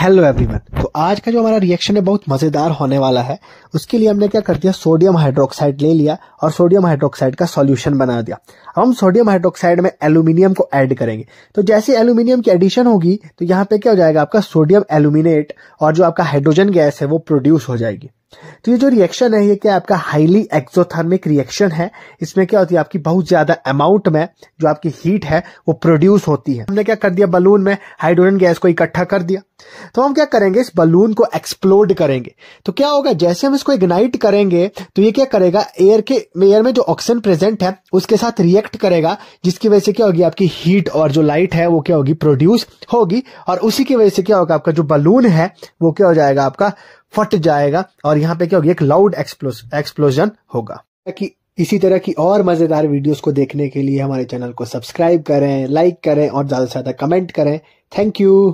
hello everyone तो आज का जो हमारा रिएक्शन है बहुत मज़ेदार होने वाला है उसके लिए हमने क्या कर दिया सोडियम हाइड्रोक्साइड ले लिया और सोडियम हाइड्रोक्साइड का सॉल्यूशन बना दिया अब हम सोडियम हाइड्रोक्साइड में एल्यूमिनियम को ऐड करेंगे तो जैसे एल्यूमिनियम की एडिशन होगी तो यहाँ पे क्या हो जाएगा आपका सोडियम एल्यूमिनेट और जो आपका हाइड्रोजन गैस है वो प्रोड्यूस हो जाएगी तो ये जो रिएक्शन है ये क्या आपका हाईली एक्सोथर्मिक रिएक्शन है इसमें क्या होती है आपकी बहुत ज्यादा अमाउंट में जो आपकी हीट है वो प्रोड्यूस होती है हमने क्या कर दिया बलून में हाइड्रोजन गैस को इकट्ठा कर दिया तो हम क्या करेंगे इस बलून को एक्सप्लोड करेंगे तो क्या होगा जैसे हम इसको इग्नाइट करेंगे तो ये क्या करेगा एयर के एयर में जो ऑक्सीजन प्रेजेंट है उसके साथ रिएक्ट करेगा जिसकी वजह से क्या होगी आपकी हीट और जो लाइट है वो क्या होगी प्रोड्यूस होगी और उसी की वजह से क्या होगा आपका जो बलून है वो क्या हो जाएगा आपका फट जाएगा और यहाँ पे क्या होगी एक लाउड एक्सप्लोजन होगा कि इसी तरह की और मजेदार वीडियोस को देखने के लिए हमारे चैनल को सब्सक्राइब करें लाइक करें और ज्यादा से ज्यादा कमेंट करें थैंक यू